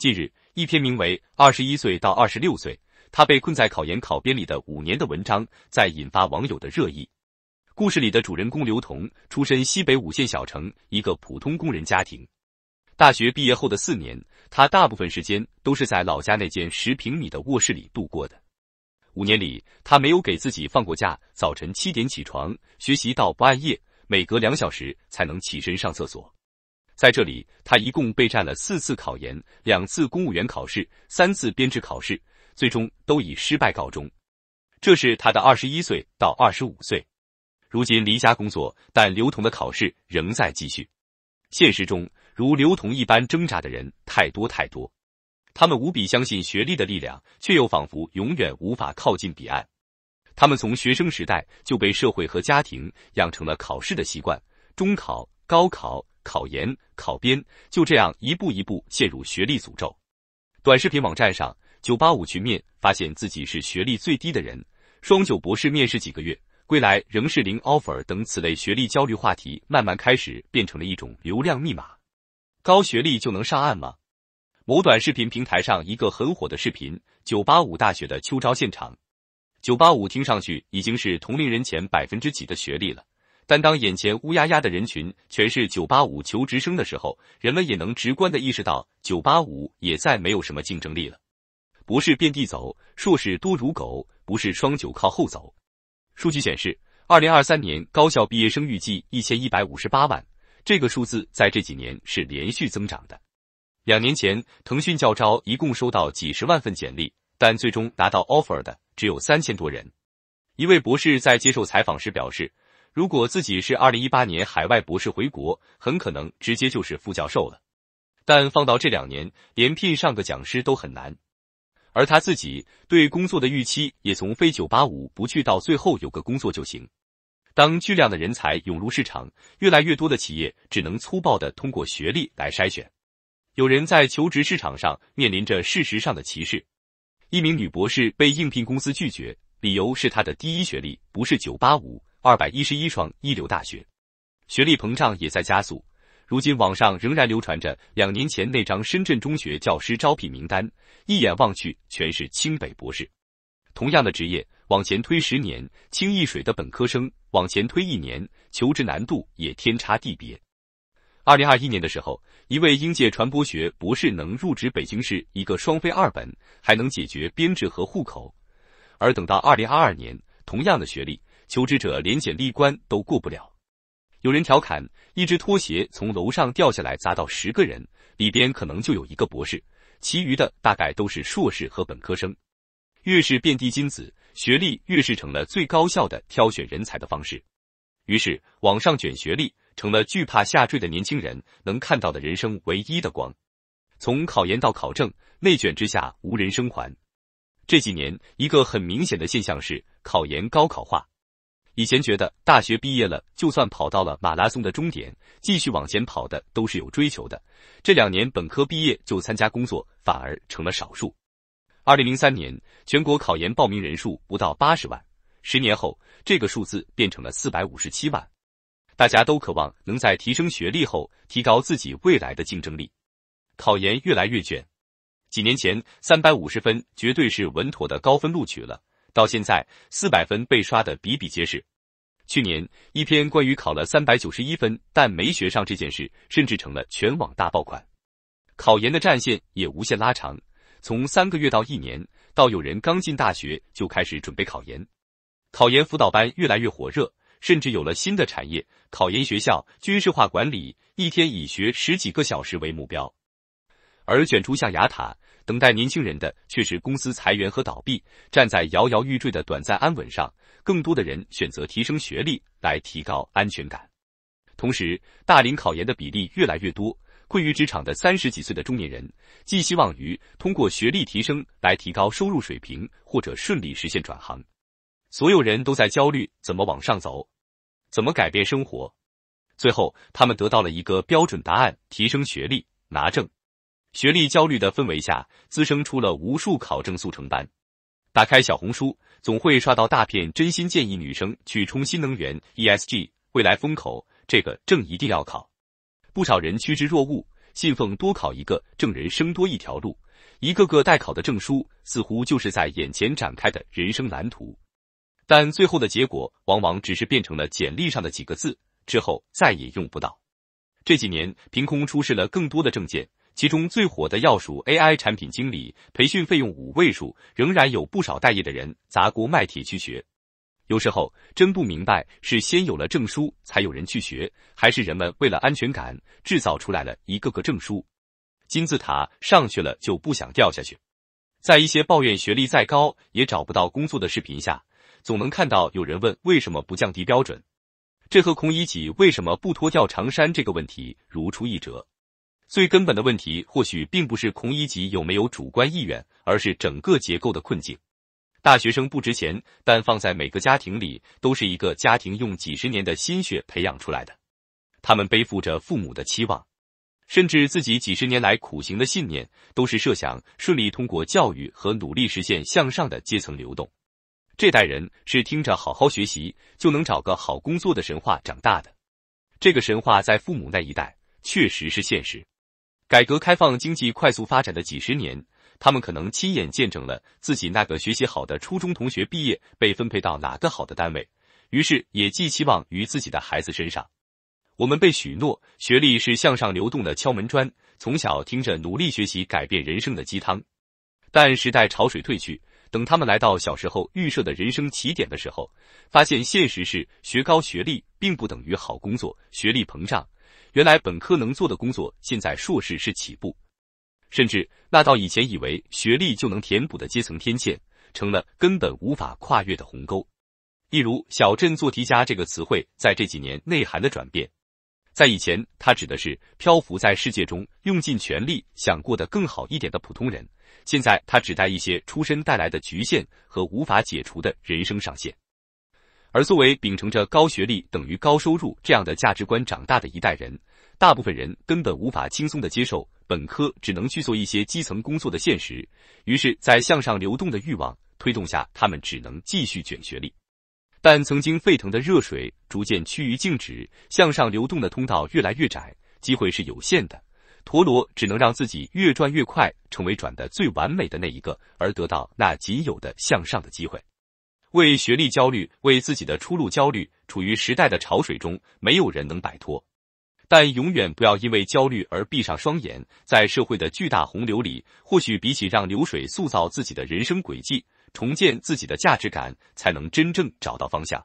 近日，一篇名为《二十一岁到二十六岁，他被困在考研考编里的五年的》文章在引发网友的热议。故事里的主人公刘同出身西北五线小城一个普通工人家庭。大学毕业后的四年，他大部分时间都是在老家那间十平米的卧室里度过的。五年里，他没有给自己放过假，早晨七点起床学习到不暗夜，每隔两小时才能起身上厕所。在这里，他一共备战了四次考研，两次公务员考试，三次编制考试，最终都以失败告终。这是他的二十一岁到二十五岁。如今离家工作，但刘同的考试仍在继续。现实中，如刘同一般挣扎的人太多太多。他们无比相信学历的力量，却又仿佛永远无法靠近彼岸。他们从学生时代就被社会和家庭养成了考试的习惯，中考、高考。考研、考编，就这样一步一步陷入学历诅咒。短视频网站上，九八五群面发现自己是学历最低的人，双九博士面试几个月，归来仍是零 offer，等此类学历焦虑话题慢慢开始变成了一种流量密码。高学历就能上岸吗？某短视频平台上一个很火的视频，九八五大学的秋招现场，九八五听上去已经是同龄人前百分之几的学历了。但当眼前乌压压的人群全是985求职生的时候，人们也能直观地意识到，985也再没有什么竞争力了。博士遍地走，硕士多如狗，不是双九靠后走。数据显示，2023年高校毕业生预计1158万，这个数字在这几年是连续增长的。两年前，腾讯校招一共收到几十万份简历，但最终拿到 offer 的只有三千多人。一位博士在接受采访时表示。如果自己是二零一八年海外博士回国，很可能直接就是副教授了。但放到这两年，连聘上个讲师都很难。而他自己对工作的预期也从非九八五不去到最后有个工作就行。当巨量的人才涌入市场，越来越多的企业只能粗暴地通过学历来筛选。有人在求职市场上面临着事实上的歧视。一名女博士被应聘公司拒绝，理由是她的第一学历不是九八五。二百一十一双一流大学，学历膨胀也在加速。如今网上仍然流传着两年前那张深圳中学教师招聘名单，一眼望去全是清北博士。同样的职业，往前推十年，清一水的本科生；往前推一年，求职难度也天差地别。二零二一年的时候，一位应届传播学博士能入职北京市一个双非二本，还能解决编制和户口；而等到二零二二年，同样的学历。求职者连简历关都过不了，有人调侃：一只拖鞋从楼上掉下来砸到十个人，里边可能就有一个博士，其余的大概都是硕士和本科生。越是遍地金子，学历越是成了最高效的挑选人才的方式。于是，往上卷学历成了惧怕下坠的年轻人能看到的人生唯一的光。从考研到考证，内卷之下无人生还。这几年，一个很明显的现象是，考研高考化。以前觉得大学毕业了，就算跑到了马拉松的终点，继续往前跑的都是有追求的。这两年本科毕业就参加工作，反而成了少数。二零零三年全国考研报名人数不到八十万，十年后这个数字变成了四百五十七万，大家都渴望能在提升学历后提高自己未来的竞争力。考研越来越卷，几年前三百五十分绝对是稳妥的高分录取了，到现在四百分被刷的比比皆是。去年，一篇关于考了三百九十一分但没学上这件事，甚至成了全网大爆款。考研的战线也无限拉长，从三个月到一年，到有人刚进大学就开始准备考研，考研辅导班越来越火热，甚至有了新的产业——考研学校军事化管理，一天以学十几个小时为目标。而卷出象牙塔，等待年轻人的却是公司裁员和倒闭。站在摇摇欲坠的短暂安稳上，更多的人选择提升学历来提高安全感。同时，大龄考研的比例越来越多，困于职场的三十几岁的中年人寄希望于通过学历提升来提高收入水平，或者顺利实现转行。所有人都在焦虑怎么往上走，怎么改变生活。最后，他们得到了一个标准答案：提升学历，拿证。学历焦虑的氛围下，滋生出了无数考证速成班。打开小红书，总会刷到大片真心建议女生去冲新能源、ESG 未来风口，这个证一定要考。不少人趋之若鹜，信奉多考一个证，人生多一条路。一个个待考的证书，似乎就是在眼前展开的人生蓝图。但最后的结果，往往只是变成了简历上的几个字，之后再也用不到。这几年，凭空出示了更多的证件。其中最火的要数 AI 产品经理培训费用五位数，仍然有不少待业的人砸锅卖铁去学。有时候真不明白，是先有了证书才有人去学，还是人们为了安全感制造出来了一个个证书？金字塔上去了就不想掉下去。在一些抱怨学历再高也找不到工作的视频下，总能看到有人问为什么不降低标准？这和孔乙己为什么不脱掉长衫这个问题如出一辙。最根本的问题，或许并不是孔乙己有没有主观意愿，而是整个结构的困境。大学生不值钱，但放在每个家庭里，都是一个家庭用几十年的心血培养出来的。他们背负着父母的期望，甚至自己几十年来苦行的信念，都是设想顺利通过教育和努力实现向上的阶层流动。这代人是听着“好好学习就能找个好工作”的神话长大的。这个神话在父母那一代确实是现实。改革开放经济快速发展的几十年，他们可能亲眼见证了自己那个学习好的初中同学毕业被分配到哪个好的单位，于是也寄期望于自己的孩子身上。我们被许诺，学历是向上流动的敲门砖，从小听着努力学习改变人生的鸡汤。但时代潮水退去，等他们来到小时候预设的人生起点的时候，发现现实是学高学历并不等于好工作，学历膨胀。原来本科能做的工作，现在硕士是起步；甚至那道以前以为学历就能填补的阶层天堑，成了根本无法跨越的鸿沟。例如“小镇做题家”这个词汇，在这几年内涵的转变，在以前它指的是漂浮在世界中，用尽全力想过得更好一点的普通人；现在它指代一些出身带来的局限和无法解除的人生上限。而作为秉承着高学历等于高收入这样的价值观长大的一代人，大部分人根本无法轻松的接受本科只能去做一些基层工作的现实。于是，在向上流动的欲望推动下，他们只能继续卷学历。但曾经沸腾的热水逐渐趋于静止，向上流动的通道越来越窄，机会是有限的。陀螺只能让自己越转越快，成为转的最完美的那一个，而得到那仅有的向上的机会。为学历焦虑，为自己的出路焦虑，处于时代的潮水中，没有人能摆脱。但永远不要因为焦虑而闭上双眼。在社会的巨大洪流里，或许比起让流水塑造自己的人生轨迹，重建自己的价值感，才能真正找到方向。